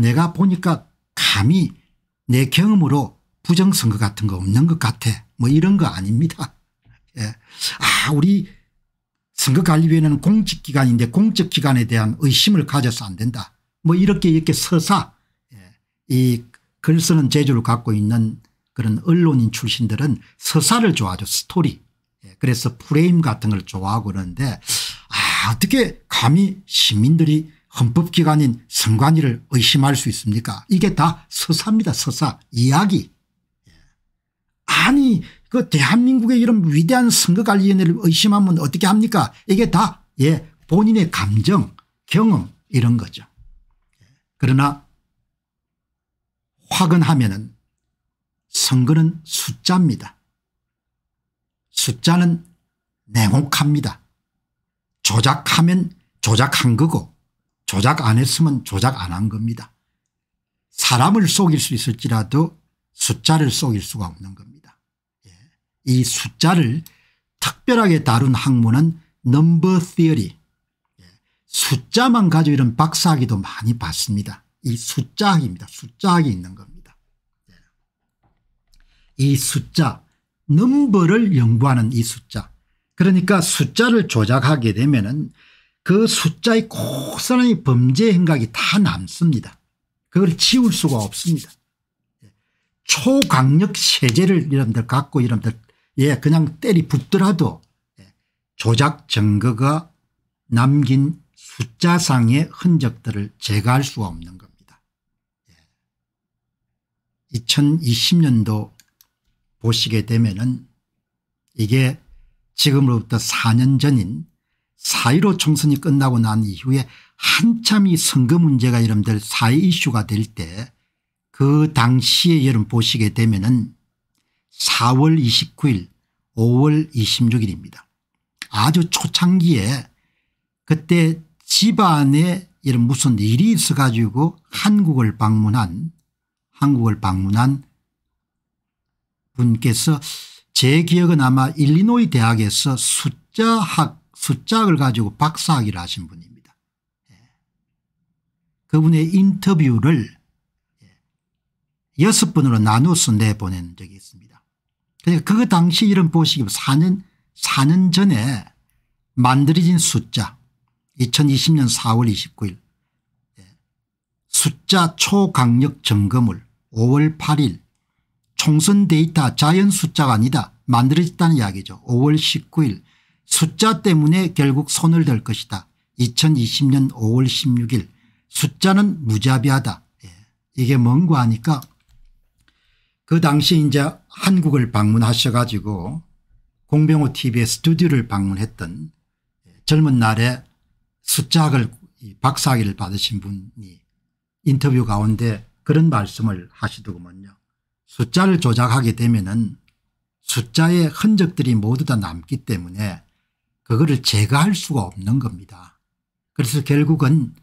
내가 보니까 감히 내 경험으로 부정선거 같은 거 없는 것 같아 뭐 이런 거 아닙니다. 예. 아 우리 선거관리위원회는 공직기관인데 공적기관에 대한 의심을 가져서 안 된다. 뭐 이렇게 이렇게 서사 예. 이글 쓰는 재주를 갖고 있는 그런 언론인 출신들은 서사를 좋아하죠 스토리. 예. 그래서 프레임 같은 걸 좋아하고 그러는데 아 어떻게 감히 시민들이 헌법기관인 선관위를 의심할 수 있습니까 이게 다 서사입니다 서사 이야기 아니 그 대한민국의 이런 위대한 선거관리위원회를 의심하면 어떻게 합니까 이게 다 예, 본인의 감정 경험 이런 거죠 그러나 화근하면 은 선거는 숫자입니다 숫자는 냉혹합니다 조작하면 조작한 거고 조작 안 했으면 조작 안 한 겁니다. 사람을 속일 수 있을지라도 숫자를 속일 수가 없는 겁니다. 예. 이 숫자를 특별하게 다룬 학문은 넘버 theory 예. 숫자만 가지고 이런 박사학위도 많이 봤습니다. 이 숫자학입니다. 숫자학이 있는 겁니다. 예. 이 숫자 넘버를 연구하는 이 숫자 그러니까 숫자를 조작하게 되면 은그 숫자의 고스란히 범죄 행각이 다 남습니다. 그걸 지울 수가 없습니다. 초강력 세제를 이런들 갖고 이런들 예 그냥 때리 붙더라도 예, 조작 증거가 남긴 숫자상의 흔적들을 제거할 수가 없는 겁니다. 2020년도 예. 보시게 되면은 이게 지금으로부터 4년 전인 4.15 총선이 끝나고 난 이후에 한참 이 선거 문제가 여러분들 사회 이슈가 될 때 그 당시에 여러분 보시게 되면은 4월 29일 5월 26일입니다. 아주 초창기에 그때 집안에 이런 무슨 일이 있어 가지고 한국을 방문한 한국을 방문한 분께서 제 기억은 아마 일리노이 대학에서 숫자학 숫자를 가지고 박사학위를 하신 분입니다. 예. 그분의 인터뷰를 예, 여섯 번으로 나누서 내보낸 적이 있습니다. 그러니까 그 당시 이런 보시기 4년 4년 전에 만들어진 숫자 2020년 4월 29일 숫자 초강력 점검을 5월 8일 총선 데이터 자연 숫자가 아니다 만들어졌다는 이야기죠. 5월 19일 숫자 때문에 결국 손을 댈 것이다. 2020년 5월 16일 숫자는 무자비하다. 예. 이게 뭔가 하니까 그 당시 이제 한국을 방문하셔 가지고 공병호 tv의 스튜디오를 방문했던 예, 젊은 날에 숫자학을 박사학위를 받으신 분이 인터뷰 가운데 그런 말씀을 하시더구먼요. 숫자를 조작하게 되면 은 숫자의 흔적들이 모두 다 남기 때문에 그거를 제거할 수가 없는 겁니다. 그래서 결국은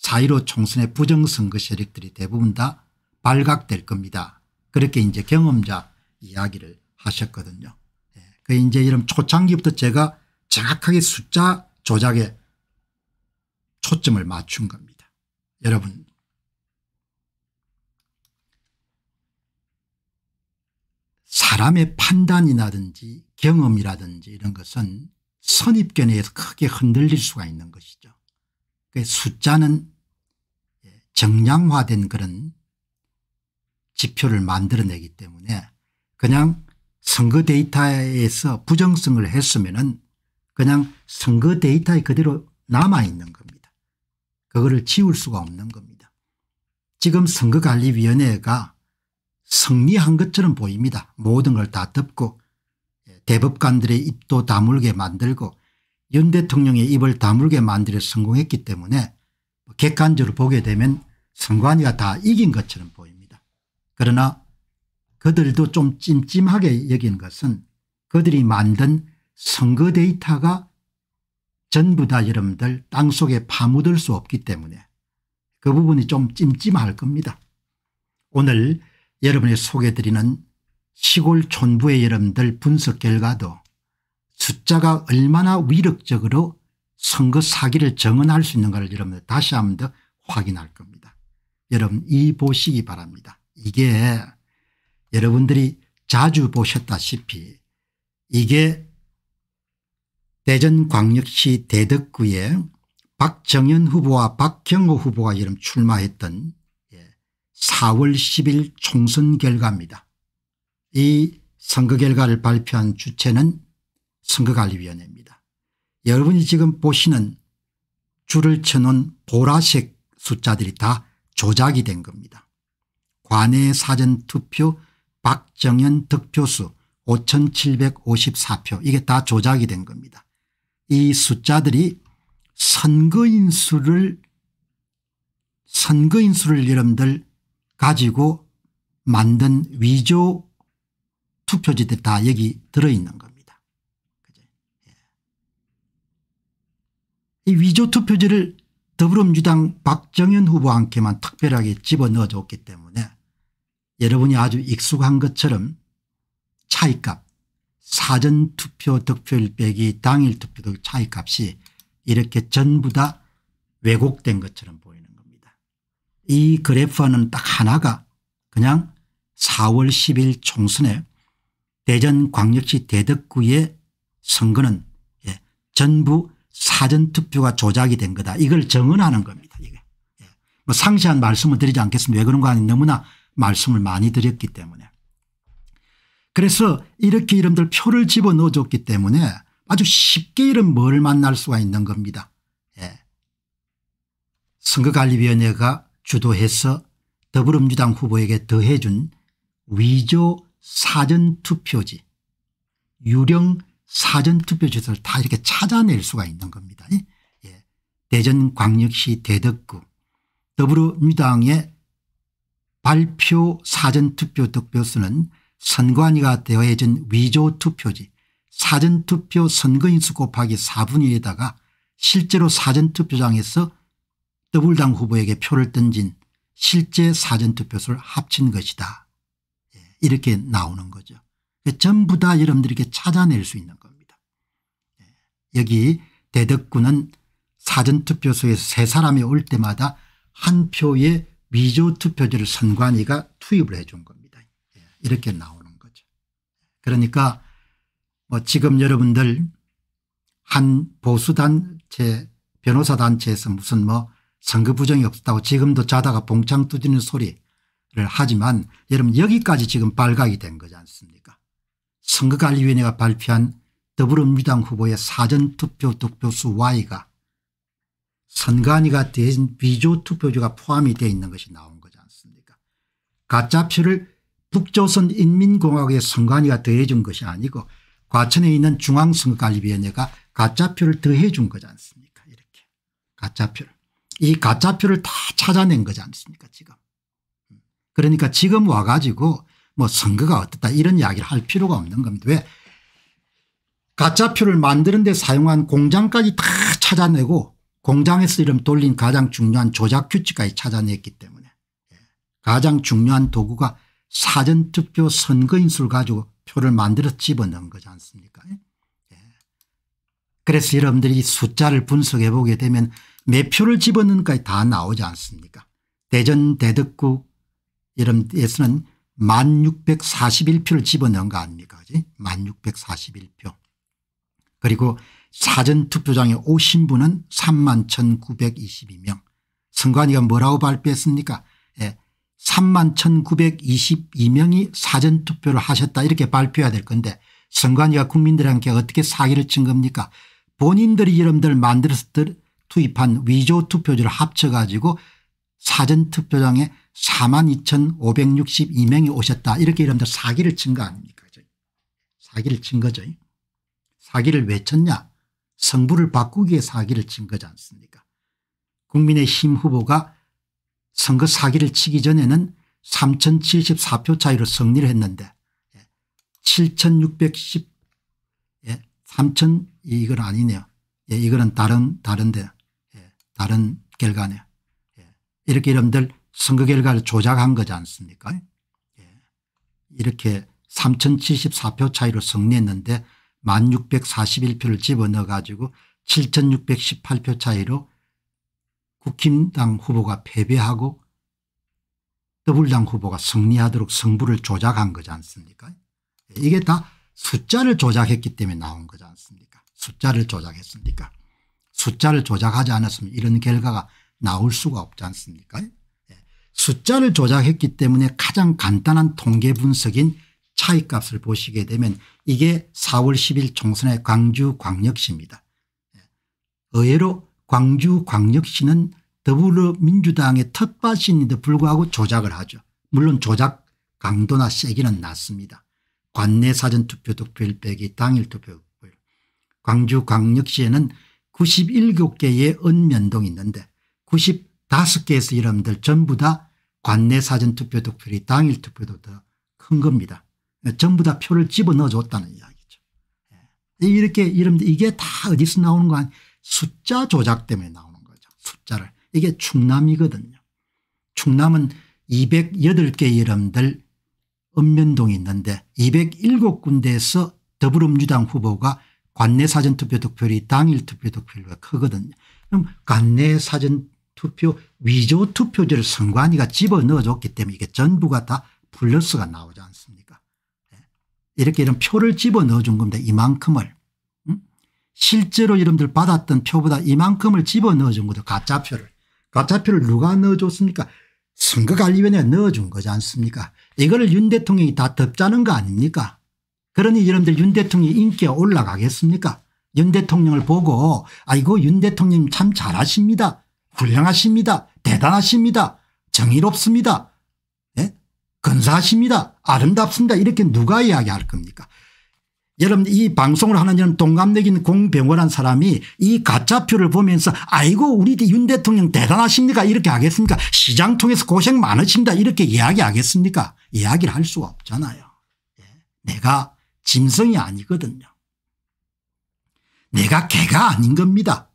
4.15 총선의 부정선거 세력들이 대부분 다 발각될 겁니다. 그렇게 이제 경험자 이야기를 하셨거든요. 예. 그 이제 이런 초창기부터 제가 정확하게 숫자 조작에 초점을 맞춘 겁니다. 여러분 사람의 판단이라든지 경험이라든지 이런 것은 선입견에 서 크게 흔들릴 수가 있는 것이죠. 그 숫자는 예, 정량화된 그런 지표를 만들어내기 때문에 그냥 선거 데이터에서 부정성을 했으면 은 그냥 선거 데이터에 그대로 남아있는 겁니다. 그거를 지울 수가 없는 겁니다. 지금 선거관리위원회가 승리한 것처럼 보입니다. 모든 걸 다 덮고 대법관들의 입도 다물게 만들고 윤 대통령의 입을 다물게 만들어 성공했기 때문에 객관적으로 보게 되면 선관위가 다 이긴 것처럼 보입니다. 그러나 그들도 좀 찜찜하게 여긴 것은 그들이 만든 선거 데이터가 전부 다 여러분들 땅속에 파묻을 수 없기 때문에 그 부분이 좀 찜찜할 겁니다. 오늘 여러분이 소개드리는 해 시골 촌부의 여러분들 분석 결과도 숫자가 얼마나 위력적으로 선거 사기를 정언할 수 있는가를 여러분들 다시 한번 더 확인할 겁니다. 여러분 이 보시기 바랍니다. 이게 여러분들이 자주 보셨다시피 이게 대전광역시 대덕구에 박정현 후보와 박경호 후보가 이름 출마했던 4월 예, 10일 총선 결과입니다. 이 선거 결과를 발표한 주체는 선거관리위원회입니다. 여러분이 지금 보시는 줄을 쳐놓은 보라색 숫자들이 다 조작이 된 겁니다. 관내 사전투표 박정현 득표수 5754표 이게 다 조작이 된 겁니다. 이 숫자들이 선거인 수를 선거인 수를 여러분들 가지고 만든 위조 투표지들 다 여기 들어있는 겁니다. 예. 이 위조 투표지를 더불어민주당 박정현 후보한테만 특별하게 집어넣어줬기 때문에 여러분이 아주 익숙한 것처럼 차이값 사전투표 득표일 빼기 당일 투표 차이값이 이렇게 전부 다 왜곡된 것처럼 보이는 겁니다. 이 그래프와는 딱 하나가 그냥 4월 10일 총선에 대전광역시 대덕구의 선거는 예, 전부 사전투표가 조작이 된 거다. 이걸 정언하는 겁니다. 이게. 예. 뭐 상세한 말씀을 드리지 않겠습니다. 왜 그런가 하니 너무나 말씀을 많이 드렸기 때문에. 그래서 이렇게 이름들 표를 집어넣어 줬기 때문에 아주 쉽게 이런 뭘 만날 수가 있는 겁니다. 예. 선거관리위원회가 주도해서 더불어민주당 후보에게 더해준 위조 사전투표지 유령 사전투표지를 다 이렇게 찾아낼 수가 있는 겁니다. 예. 대전광역시 대덕구 더불어민주당의 발표 사전투표 득표수는 선관위가 대여해준 위조투표지 사전투표 선거인수 곱하기 4분의 1에다가 실제로 사전투표장에서 더불당 후보에게 표를 던진 실제 사전투표수를 합친 것이다. 이렇게 나오는 거죠. 그러니까 전부 다 여러분들에게 찾아낼 수 있는 겁니다. 예. 여기 대덕군은 사전투표소에서 세 사람이 올 때마다 한 표의 위조투표지를 선관위가 투입을 해준 겁니다. 예. 이렇게 나오는 거죠. 그러니까 뭐 지금 여러분들 한 보수단체 변호사단체에서 무슨 뭐 선거 부정이 없었다고 지금도 자다가 봉창 두지는 소리 하지만 여러분 여기까지 지금 발각이 된 거지 않습니까 선거관리위원회가 발표한 더불어민주당 후보의 사전투표 득표수 Y가 선관위가 대신 비조투표지가 포함이 되어 있는 것이 나온 거지 않습니까 가짜표를 북조선인민공화국의 선관위가 더해준 것이 아니고 과천에 있는 중앙선거관리위원회가 가짜표를 더해준 거지 않습니까 이렇게 가짜표를 이 가짜표를 다 찾아낸 거지 않습니까 지금 그러니까 지금 와가지고 뭐 선거가 어떻다 이런 이야기를 할 필요가 없는 겁니다. 왜 가짜표를 만드는 데 사용한 공장까지 다 찾아내고 공장에서 이름 돌린 가장 중요한 조작 규칙까지 찾아냈기 때문에 가장 중요한 도구가 사전투표 선거인수를 가지고 표를 만들어 집어넣은 거지 않습니까 예. 그래서 여러분들이 숫자를 분석해 보게 되면 몇 표를 집어넣는까지 다 나오지 않습니까 대전 대덕구 여러분 에서는 1641표를 집어넣은 거 아닙니까? 그지? 1641표. 그리고 사전투표장에 오신 분은 31,922명. 선관위가 뭐라고 발표했습니까? 예. 31,922명이 사전투표를 하셨다 이렇게 발표해야 될 건데 선관위가 국민들한테 어떻게 사기를 친 겁니까? 본인들이 여러분들 만들어서 투입한 위조 투표지를 합쳐가지고 사전투표장에 4만 2,562명이 오셨다 이렇게 이러면 사기를 친 거 아닙니까 사기를 친 거죠. 사기를 왜 쳤냐 성부를 바꾸기 위 사기를 친 거지 않습니까 국민의힘 후보가 선거 사기를 치기 전에는 3074표 차이로 승리를 했는데 7610 예, 3000 예, 이건 아니네요. 예, 이거는 다른 다른데 예, 다른 결과네요. 이렇게 여러분들 선거 결과를 조작한 거지 않습니까 예. 이렇게 3074표 차이로 승리했는데 1641표를 집어넣어 가지고 7618표 차이로 국힘당 후보가 패배하고 더불당 후보가 승리하도록 승부를 조작한 거지 않습니까 예. 이게 다 숫자를 조작했기 때문에 나온 거지 않습니까 숫자를 조작했으니까 숫자를 조작하지 않았으면 이런 결과가 나올 수가 없지 않습니까 예. 숫자를 조작했기 때문에 가장 간단한 통계 분석인 차이값을 보시게 되면 이게 4월 10일 총선의 광주광역시입니다. 예. 의외로 광주광역시는 더불어민주당의 텃밭인데 불구하고 조작을 하죠. 물론 조작 강도나 세기는 낮습니다. 관내 사전투표 득표일 빼기 당일 투표율. 광주광역시에는 91개의 읍면동이 있는데 95개에서 일하면들 전부 다 관내 사전투표 득표율이 당일 투표도더 큰 겁니다. 전부 다 표를 집어넣어줬다는 이야기죠. 예. 이렇게 이름 이게 다 어디서 나오는 거아 숫자 조작 때문에 나오는 거죠. 숫자를. 이게 충남이거든요. 충남은 208개 이름들 읍면동이 있는데 207군데에서 더불어민주당 후보가 관내 사전투표 득표율이 당일 투표 득표율보 크거든요. 그럼 관내 사전 투표 투표 위조 투표지를 선관위가 집어넣어줬기 때문에 이게 전부가 다 플러스가 나오지 않습니까 예. 이렇게 이런 표를 집어넣어준 겁니다. 이만큼을. 음? 실제로 여러분들 받았던 표보다 이만큼을 집어넣어준 거죠. 가짜표를. 가짜표를 누가 넣어줬습니까? 선거관리위원회가 넣어준 거지 않습니까? 이거를 윤 대통령이 다 덮자는 거 아닙니까? 그러니 여러분들 윤대통령이 인기가 올라가겠습니까? 윤 대통령을 보고 아이고 윤 대통령님 참 잘하십니다. 훌륭하십니다. 대단하십니다. 정의롭습니다. 예? 근사하십니다. 아름답습니다. 이렇게 누가 이야기할 겁니까? 여러분 이 방송을 하는 여러 동갑내긴 공병원한 사람이 이 가짜표를 보면서 아이고 우리 윤 대통령 대단하십니까 이렇게 하겠습니까 시장 통해서 고생 많으십니다 이렇게 이야기하겠습니까 이야기를 할 수가 없잖아요. 예? 내가 짐승이 아니거든요. 내가 개가 아닌 겁니다.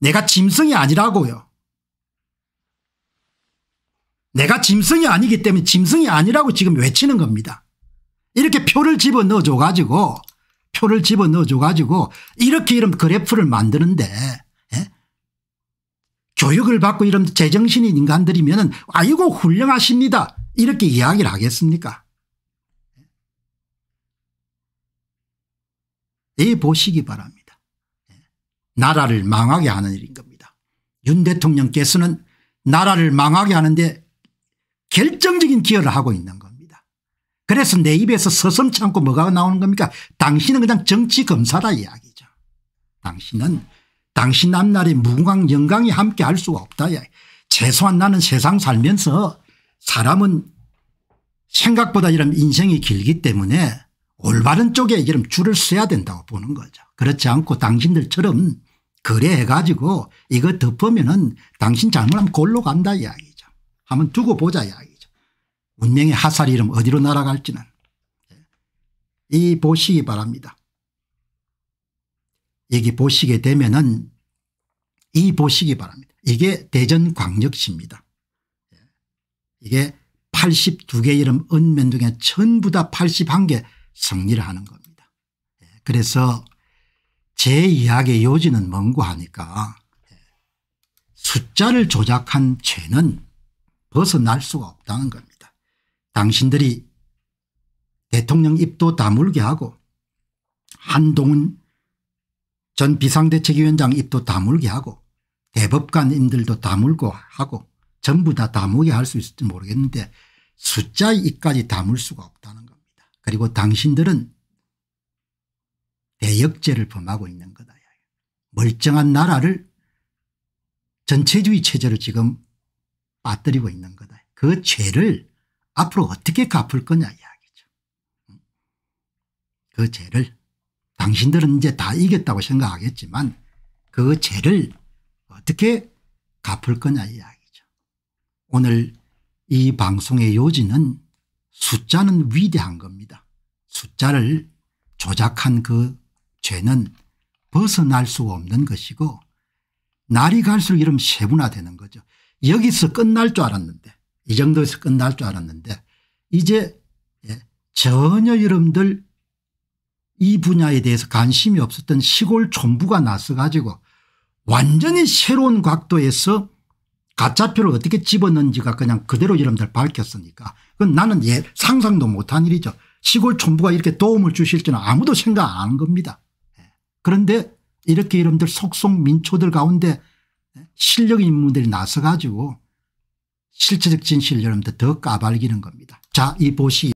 내가 짐승이 아니라고요. 내가 짐승이 아니기 때문에 짐승이 아니라고 지금 외치는 겁니다. 이렇게 표를 집어넣어줘 가지고 표를 집어넣어줘 가지고 이렇게 이런 그래프를 만드는데 예? 교육을 받고 이런 제정신인 인간들이면 아이고 훌륭하십니다. 이렇게 이야기를 하겠습니까 예? 이 보시기 바랍니다. 나라를 망하게 하는 일인 겁니다. 윤 대통령께서는 나라를 망하게 하는데 결정적인 기여를 하고 있는 겁니다. 그래서 내 입에서 서슴치 않고 뭐가 나오는 겁니까 당신은 그냥 정치검사라 이야기죠. 당신은 당신 앞날에 무궁한 영광이 함께 할 수가 없다. 최소한 나는 세상 살면서 사람은 생각보다 이런 인생이 길기 때문에 올바른 쪽에 이런 줄을 써야 된다고 보는 거죠. 그렇지 않고 당신들처럼 거래해 가지고 이거 덮으면은 당신 잘못하면 골로 간다 이야기죠. 한번 두고 보자 이야기죠. 운명의 하살 이름 어디로 날아갈지는 이 보시기 바랍니다. 여기 보시게 되면은 이 보시기 바랍니다. 이게 대전광역시입니다. 이게 82개 이름 읍면 중에 전부 다 81개 성리를 하는 겁니다. 그래서 제 이야기의 요지는 뭔고 하니까 숫자를 조작한 죄는 벗어날 수가 없다는 겁니다. 당신들이 대통령 입도 다물게 하고 한동훈 전 비상대책위원장 입도 다물게 하고 대법관님들도 다물고 하고 전부 다 다물게 할 수 있을지 모르겠는데 숫자 입까지 다물 수가 없다는 겁니다. 그리고 당신들은 대역죄를 범하고 있는 거다. 멀쩡한 나라를 전체주의 체제로 지금 빠뜨리고 있는 거다. 그 죄를 앞으로 어떻게 갚을 거냐 이야기죠. 그 죄를 당신들은 이제 다 이겼다고 생각하겠지만 그 죄를 어떻게 갚을 거냐 이야기죠. 오늘 이 방송의 요지는 숫자는 위대한 겁니다. 숫자를 조작한 그 죄는 벗어날 수 없는 것이고 날이 갈수록 이런 세분화되는 거죠. 여기서 끝날 줄 알았는데 이 정도에서 끝날 줄 알았는데 이제 예, 전혀 여러분들 이 분야에 대해서 관심이 없었던 시골 촌부가 나서 가지고 완전히 새로운 각도에서 가짜표를 어떻게 집어는지가 그냥 그대로 여러분들 밝혔으니까 그건 나는 예, 상상도 못한 일이죠. 시골 촌부가 이렇게 도움을 주실 줄은 아무도 생각 안한 겁니다. 그런데 이렇게 여러분들 속속 민초들 가운데 실력 인물들이 나서 가지고 실체적 진실 여러분들 더 까발기는 겁니다. 자, 이 보시